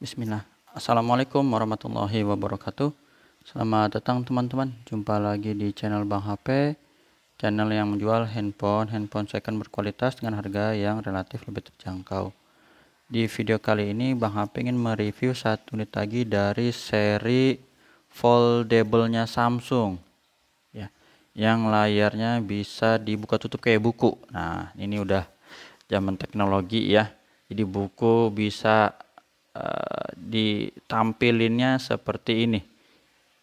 Bismillah. Assalamualaikum warahmatullahi wabarakatuh. Selamat datang teman-teman. Jumpa lagi di channel Bang HP. Channel yang menjual handphone, handphone second berkualitas dengan harga yang relatif lebih terjangkau. Di video kali ini Bang HP ingin mereview satu unit lagi dari seri foldable-nya Samsung. Ya, yang layarnya bisa dibuka tutup kayak buku. Nah, ini udah zaman teknologi ya. Jadi buku bisa Eh, ditampilinnya seperti ini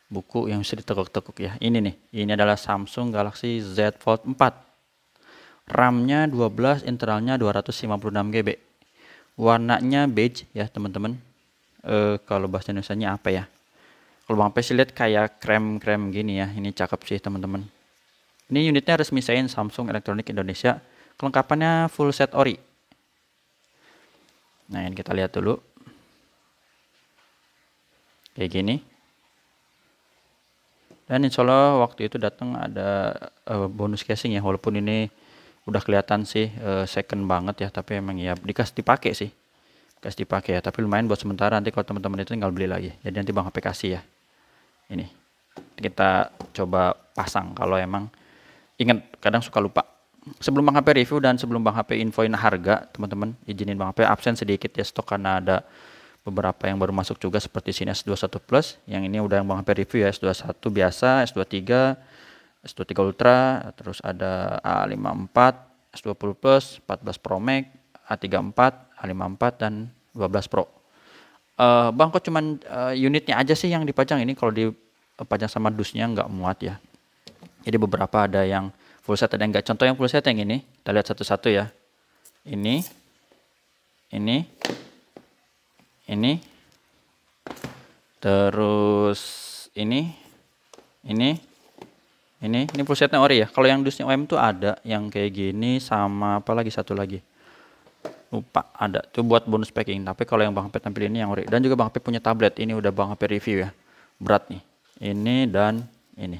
buku yang bisa ditekuk-tekuk ya ini nih ini adalah Samsung Galaxy Z Fold 4 RAM-nya 12 internalnya 256 GB warnanya beige ya teman-teman uh, kalau bahasa Indonesia nya apa ya kalau Bang sih lihat kayak krem-krem gini ya ini cakep sih teman-teman ini unitnya resmi saya Samsung Electronic Indonesia kelengkapannya full set ori nah ini kita lihat dulu kayak gini dan insya Allah waktu itu datang ada uh, bonus casing ya walaupun ini udah kelihatan sih uh, second banget ya tapi emang ya dikasih dipakai sih kasih dipakai ya tapi lumayan buat sementara nanti kalau teman-teman itu tinggal beli lagi jadi nanti bang HP kasih ya ini kita coba pasang kalau emang ingat kadang suka lupa sebelum Bang HP review dan sebelum Bang HP infoin harga, teman-teman izinin Bang HP absen sedikit ya stok karena ada beberapa yang baru masuk juga seperti sini S21 Plus yang ini udah yang Bang hampir review ya S21 biasa S23 S23 Ultra terus ada A54 S20 Plus 14 Pro Max A34 A54 dan 12 Pro uh, Bang kok cuman uh, unitnya aja sih yang dipajang ini kalau dipajang sama dusnya nggak muat ya jadi beberapa ada yang full set ada yang nggak contoh yang full set yang ini kita lihat satu-satu ya ini ini ini terus ini ini ini ini pusatnya ori ya kalau yang dusnya OM tuh ada yang kayak gini sama apa lagi satu lagi lupa ada tuh buat bonus packing tapi kalau yang Bang Hape tampil ini yang ori dan juga Bang Hape punya tablet ini udah Bang Hape review ya berat nih ini dan ini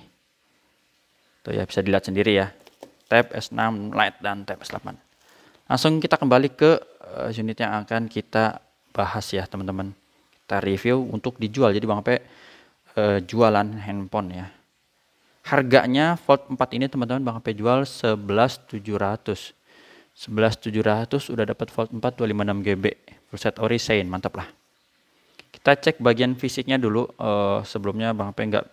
tuh ya bisa dilihat sendiri ya tab S6 Lite dan tab S8 langsung kita kembali ke eh, unit yang akan kita bahas ya teman-teman. Kita review untuk dijual. Jadi Bang Ape eh, jualan handphone ya. Harganya Fold 4 ini teman-teman Bang Ape jual 11.700. 11.700 udah dapat Fold 4 256 GB full set ori sein mantap lah kita cek bagian fisiknya dulu eh, sebelumnya Bang Ape nggak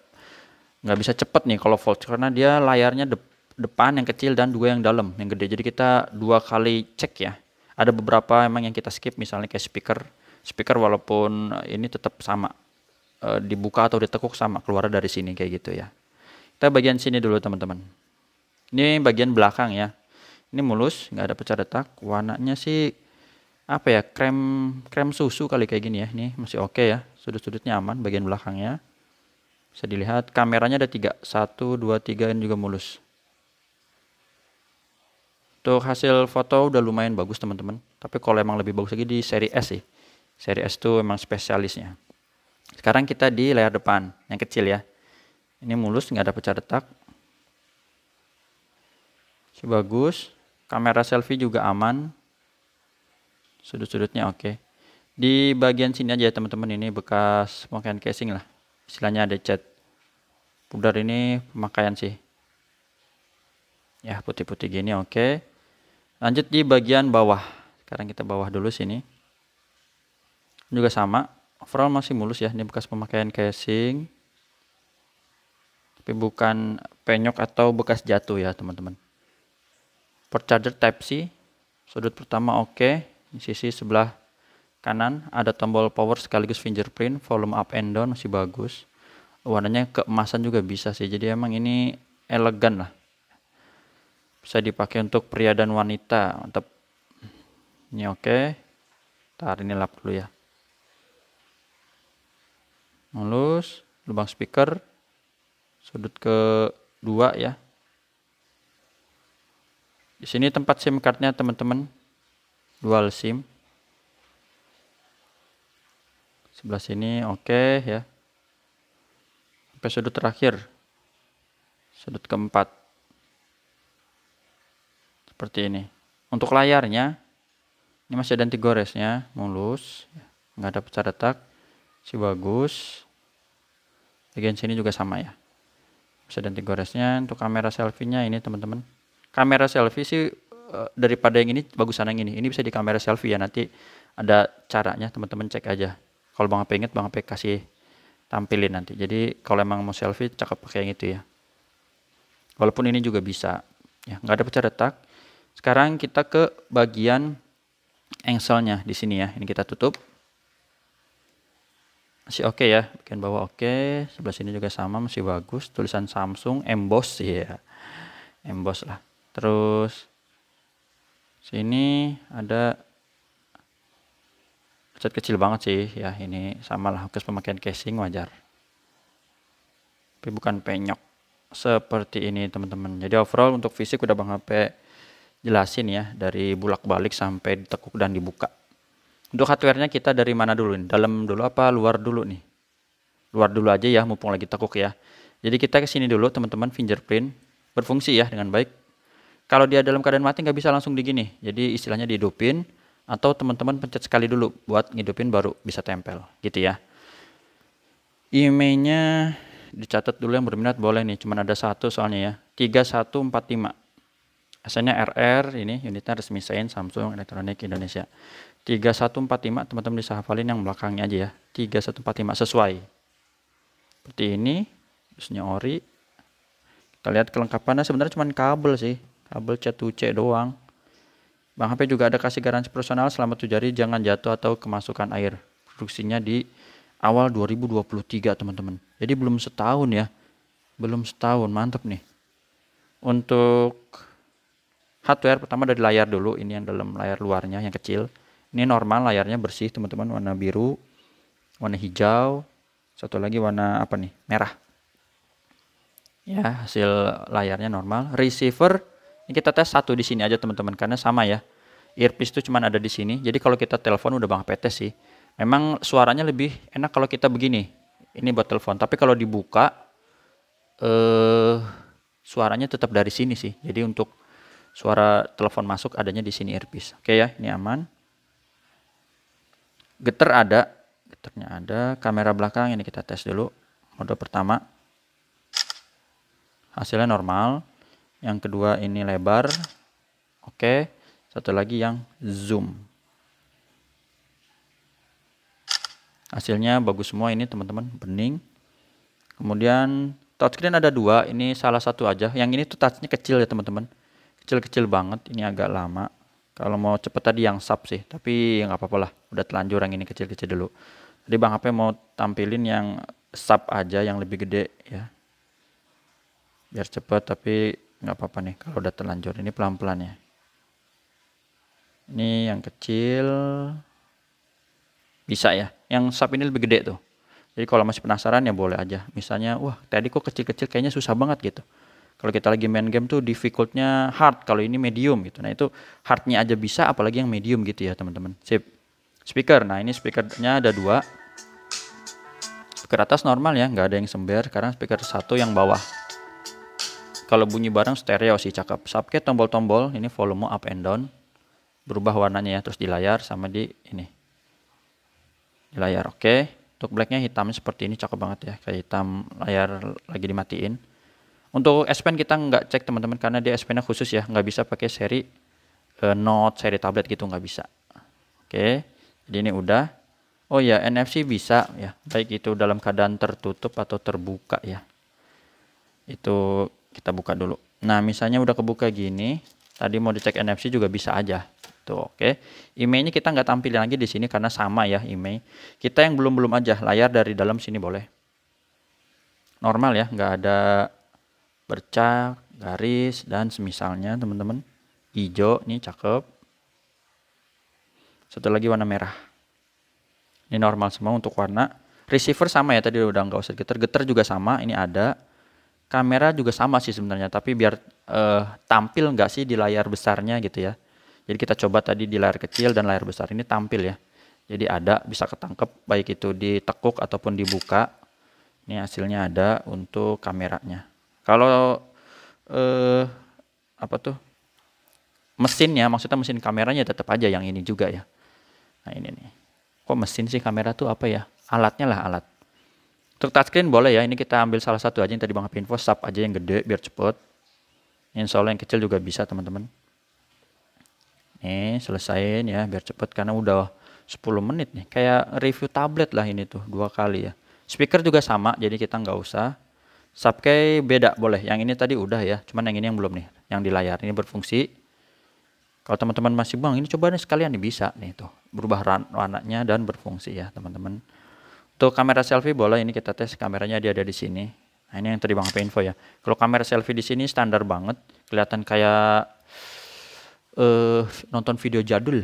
nggak bisa cepet nih kalau Fold karena dia layarnya de depan yang kecil dan dua yang dalam yang gede jadi kita dua kali cek ya ada beberapa emang yang kita skip misalnya kayak speaker. Speaker walaupun eh, ini tetap sama e, dibuka atau ditekuk sama keluar dari sini kayak gitu ya. Kita bagian sini dulu teman-teman. Ini bagian belakang ya. Ini mulus, nggak ada pecah detak. Warnanya sih apa ya krem krem susu kali kayak gini ya. Ini masih oke okay ya. Sudut-sudutnya aman bagian belakangnya. Bisa dilihat kameranya ada tiga, satu, dua, tiga, ini juga mulus untuk hasil foto udah lumayan bagus teman-teman tapi kalau emang lebih bagus lagi di seri S sih seri S tuh emang spesialisnya sekarang kita di layar depan yang kecil ya ini mulus nggak ada pecah detak si bagus kamera selfie juga aman sudut-sudutnya oke okay. di bagian sini aja ya teman-teman ini bekas pemakaian casing lah istilahnya ada cat pudar ini pemakaian sih ya putih-putih gini oke okay. Lanjut di bagian bawah. Sekarang kita bawah dulu sini. Juga sama. Overall masih mulus ya. Ini bekas pemakaian casing. Tapi bukan penyok atau bekas jatuh ya teman-teman. Port charger Type-C. Sudut pertama oke. Okay. sisi sebelah kanan ada tombol power sekaligus fingerprint. Volume up and down masih bagus. Warnanya keemasan juga bisa sih. Jadi emang ini elegan lah bisa dipakai untuk pria dan wanita mantap ini oke okay. tar ini lap dulu ya mulus lubang speaker sudut ke dua ya di sini tempat SIM cardnya teman-teman dual SIM sebelah sini oke okay, ya sampai sudut terakhir sudut keempat seperti ini untuk layarnya ini masih ada anti goresnya mulus nggak ada pecah retak si bagus bagian sini juga sama ya bisa ada nanti goresnya untuk kamera selfie nya ini teman-teman kamera selfie sih eh, daripada yang ini bagusan yang ini ini bisa di kamera selfie ya nanti ada caranya teman-teman cek aja kalau bang pengen, inget bang kasih tampilin nanti jadi kalau emang mau selfie cakep pakai yang itu ya walaupun ini juga bisa ya nggak ada pecah retak sekarang kita ke bagian engselnya di sini ya. Ini kita tutup. Masih oke okay ya, bagian bawah oke, okay. sebelah sini juga sama masih bagus. Tulisan Samsung emboss ya. Emboss lah. Terus sini ada cat kecil banget sih ya ini samalah kes pemakaian casing wajar tapi bukan penyok seperti ini teman-teman jadi overall untuk fisik udah bang HP jelasin ya dari bulak-balik sampai ditekuk dan dibuka. Untuk hardware kita dari mana dulu nih? Dalam dulu apa luar dulu nih? Luar dulu aja ya mumpung lagi tekuk ya. Jadi kita ke sini dulu teman-teman fingerprint berfungsi ya dengan baik. Kalau dia dalam keadaan mati nggak bisa langsung digini. Jadi istilahnya dihidupin atau teman-teman pencet sekali dulu buat ngidupin baru bisa tempel gitu ya. emailnya dicatat dulu yang berminat boleh nih, cuman ada satu soalnya ya. 3145 asalnya RR ini unitnya resmi sein Samsung Elektronik Indonesia 3145 teman-teman bisa hafalin yang belakangnya aja ya 3145 sesuai seperti ini terusnya ori kita lihat kelengkapannya sebenarnya cuma kabel sih kabel C2C doang Bang HP juga ada kasih garansi personal selama tujuh hari jangan jatuh atau kemasukan air produksinya di awal 2023 teman-teman jadi belum setahun ya belum setahun mantep nih untuk hardware pertama dari layar dulu ini yang dalam layar luarnya yang kecil ini normal layarnya bersih teman-teman warna biru warna hijau satu lagi warna apa nih merah ya hasil layarnya normal receiver ini kita tes satu di sini aja teman-teman karena sama ya earpiece itu cuma ada di sini jadi kalau kita telepon udah bang PT sih memang suaranya lebih enak kalau kita begini ini buat telepon tapi kalau dibuka eh suaranya tetap dari sini sih jadi untuk Suara telepon masuk adanya di sini earpiece. Oke ya, ini aman. Getar ada, getarnya ada. Kamera belakang ini kita tes dulu. Mode pertama. Hasilnya normal. Yang kedua ini lebar. Oke. Satu lagi yang zoom. Hasilnya bagus semua ini teman-teman, bening. Kemudian touchscreen ada dua, ini salah satu aja. Yang ini tuh touchnya kecil ya teman-teman kecil-kecil banget ini agak lama kalau mau cepet tadi yang sub sih tapi nggak apa-apa lah udah telanjur yang ini kecil-kecil dulu tadi bang HP mau tampilin yang sub aja yang lebih gede ya biar cepet tapi nggak apa-apa nih kalau udah telanjur ini pelan-pelan ya ini yang kecil bisa ya yang sub ini lebih gede tuh jadi kalau masih penasaran ya boleh aja misalnya wah tadi kok kecil-kecil kayaknya susah banget gitu kalau kita lagi main game tuh difficultnya hard, kalau ini medium gitu. Nah itu hardnya aja bisa, apalagi yang medium gitu ya teman-teman. Sip. Speaker, nah ini speakernya ada dua. Speaker atas normal ya, nggak ada yang sember. Sekarang speaker satu yang bawah. Kalau bunyi barang stereo sih cakep. Subket tombol-tombol, ini volume up and down. Berubah warnanya ya, terus di layar sama di ini. Di layar, oke. Okay. Untuk blacknya hitamnya seperti ini cakep banget ya, kayak hitam layar lagi dimatiin. Untuk S Pen kita nggak cek teman-teman karena dia S Pennya khusus ya, nggak bisa pakai seri uh, eh, note, seri tablet gitu nggak bisa. Oke, jadi ini udah. Oh ya NFC bisa ya, baik itu dalam keadaan tertutup atau terbuka ya. Itu kita buka dulu. Nah misalnya udah kebuka gini, tadi mau dicek NFC juga bisa aja. Tuh, oke. Okay. IMEI-nya kita nggak tampilin lagi di sini karena sama ya IMEI. Kita yang belum-belum aja layar dari dalam sini boleh. Normal ya, nggak ada bercak, garis, dan semisalnya teman-teman. Hijau, ini cakep. Satu lagi warna merah. Ini normal semua untuk warna. Receiver sama ya, tadi udah nggak usah getar. Getar juga sama, ini ada. Kamera juga sama sih sebenarnya, tapi biar uh, tampil nggak sih di layar besarnya gitu ya. Jadi kita coba tadi di layar kecil dan layar besar ini tampil ya. Jadi ada, bisa ketangkep baik itu ditekuk ataupun dibuka. Ini hasilnya ada untuk kameranya. Kalau eh, apa tuh mesinnya, maksudnya mesin kameranya tetap aja yang ini juga ya. Nah ini nih. Kok mesin sih kamera tuh apa ya? Alatnya lah alat. Untuk touchscreen boleh ya, ini kita ambil salah satu aja yang tadi Bang Info, sub aja yang gede biar cepet. Insya Allah yang kecil juga bisa teman-teman. Nih, selesain ya biar cepet karena udah 10 menit nih. Kayak review tablet lah ini tuh, dua kali ya. Speaker juga sama, jadi kita nggak usah. Subkey beda boleh. Yang ini tadi udah ya, cuman yang ini yang belum nih, yang di layar. Ini berfungsi. Kalau teman-teman masih bang, ini coba nih sekalian nih bisa nih tuh. Berubah warnanya dan berfungsi ya, teman-teman. tuh kamera selfie boleh ini kita tes kameranya dia ada di sini. Nah, ini yang tadi Bang HP info ya. Kalau kamera selfie di sini standar banget, kelihatan kayak eh uh, nonton video jadul.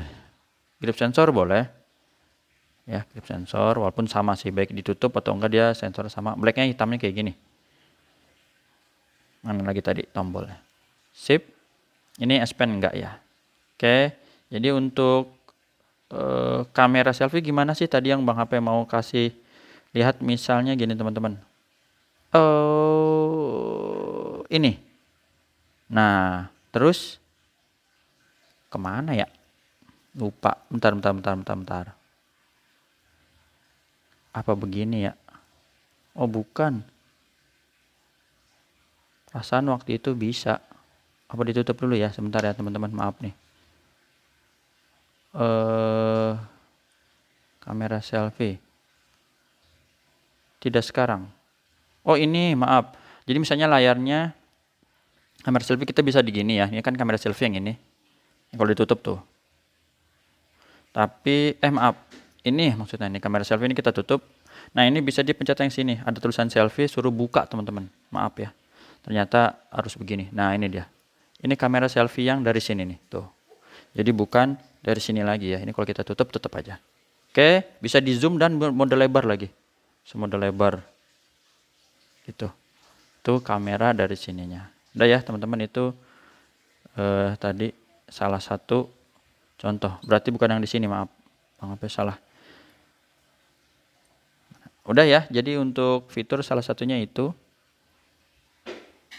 Grip sensor boleh. Ya, grip sensor walaupun sama sih baik ditutup atau enggak dia sensor sama. Blacknya hitamnya kayak gini mana lagi tadi tombolnya sip ini S Pen enggak ya oke jadi untuk e, kamera selfie gimana sih tadi yang Bang HP mau kasih lihat misalnya gini teman-teman oh ini nah terus kemana ya lupa bentar bentar bentar bentar bentar apa begini ya oh bukan Perasaan waktu itu bisa. Apa ditutup dulu ya sebentar ya teman-teman maaf nih. Eh kamera selfie. Tidak sekarang. Oh ini maaf. Jadi misalnya layarnya kamera selfie kita bisa di gini ya. Ini kan kamera selfie yang ini. Yang kalau ditutup tuh. Tapi eh maaf. Ini maksudnya ini kamera selfie ini kita tutup. Nah, ini bisa dipencet yang sini. Ada tulisan selfie suruh buka, teman-teman. Maaf ya ternyata harus begini nah ini dia ini kamera selfie yang dari sini nih tuh jadi bukan dari sini lagi ya ini kalau kita tutup tutup aja oke bisa di zoom dan mode lebar lagi semode lebar gitu itu kamera dari sininya udah ya teman-teman itu eh, tadi salah satu contoh berarti bukan yang di sini maaf bang apa salah udah ya jadi untuk fitur salah satunya itu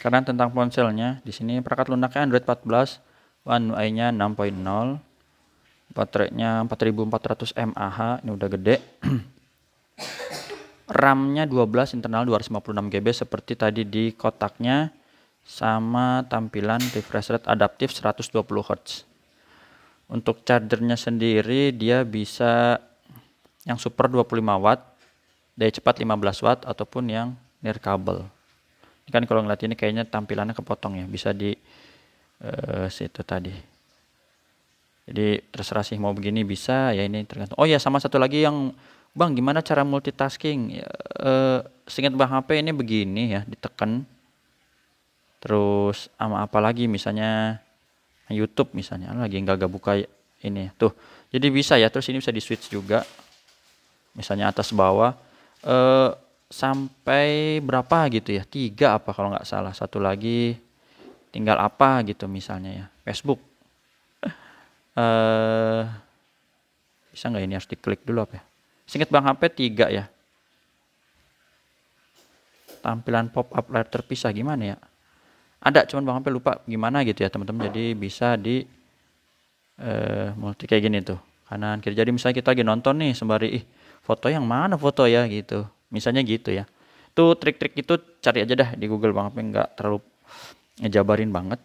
karena tentang ponselnya, di sini perangkat lunaknya Android 14, One UI-nya 6.0, baterainya 4400 mAh, ini udah gede. RAM-nya 12 internal 256 GB seperti tadi di kotaknya sama tampilan refresh rate adaptif 120 Hz. Untuk chargernya sendiri dia bisa yang super 25 watt, daya cepat 15 watt ataupun yang nirkabel kan kalau ngeliat ini kayaknya tampilannya kepotong ya bisa di uh, situ tadi jadi terserah sih mau begini bisa ya ini tergantung oh ya sama satu lagi yang bang gimana cara multitasking uh, ya, eh, singkat bang HP ini begini ya ditekan terus sama apa lagi misalnya YouTube misalnya ah, lagi nggak gak buka ini ya. tuh jadi bisa ya terus ini bisa di switch juga misalnya atas bawah eh, sampai berapa gitu ya tiga apa kalau nggak salah satu lagi tinggal apa gitu misalnya ya Facebook eh bisa nggak ini harus diklik dulu apa ya singkat bang HP tiga ya tampilan pop up layar terpisah gimana ya ada cuman bang HP lupa gimana gitu ya teman-teman jadi bisa di eh, multi kayak gini tuh kanan kiri jadi misalnya kita lagi nonton nih sembari ih foto yang mana foto ya gitu Misalnya gitu ya. Itu trik-trik itu cari aja dah di Google Bang Apeng nggak terlalu ngejabarin banget.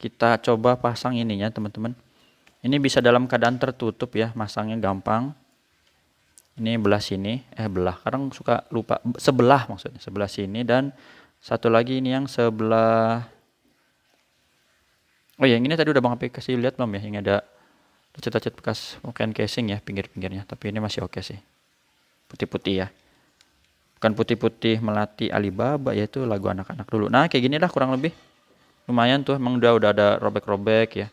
Kita coba pasang ininya teman-teman. Ini bisa dalam keadaan tertutup ya, masangnya gampang. Ini belah sini, eh belah. Kadang suka lupa sebelah maksudnya, sebelah sini dan satu lagi ini yang sebelah Oh ya, ini tadi udah Bang Apeng kasih lihat belum ya? ini ada cetak-cetak bekas mungkin casing ya pinggir-pinggirnya tapi ini masih oke okay sih putih-putih ya bukan putih-putih melati Alibaba yaitu lagu anak-anak dulu nah kayak gini lah kurang lebih lumayan tuh emang udah udah ada robek-robek ya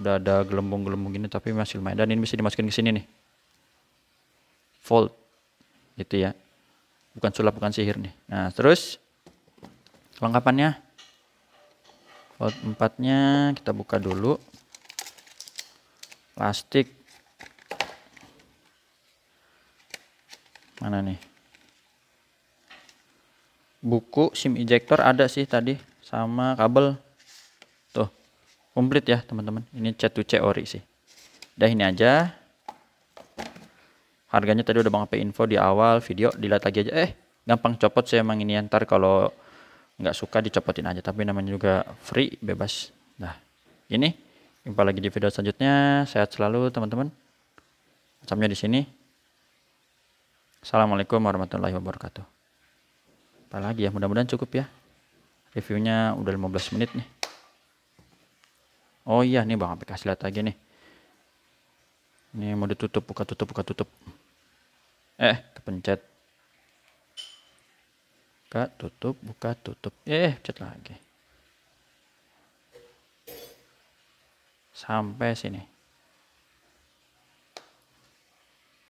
udah ada gelembung-gelembung gini tapi masih lumayan dan ini bisa dimasukin ke sini nih fold gitu ya bukan sulap bukan sihir nih nah terus kelengkapannya fold empatnya kita buka dulu plastik mana nih buku SIM ejector ada sih tadi sama kabel tuh komplit ya teman-teman ini C2C ori sih dah ini aja harganya tadi udah bang apa info di awal video dilihat lagi aja eh gampang copot sih emang ini ya. ntar kalau nggak suka dicopotin aja tapi namanya juga free bebas nah ini jumpa lagi di video selanjutnya sehat selalu teman-teman macamnya di sini Assalamualaikum warahmatullahi wabarakatuh apalagi ya mudah-mudahan cukup ya reviewnya udah 15 menit nih oh iya nih bang apa kasih lihat lagi nih ini mau ditutup buka tutup buka tutup eh kepencet buka tutup buka tutup eh pencet lagi sampai sini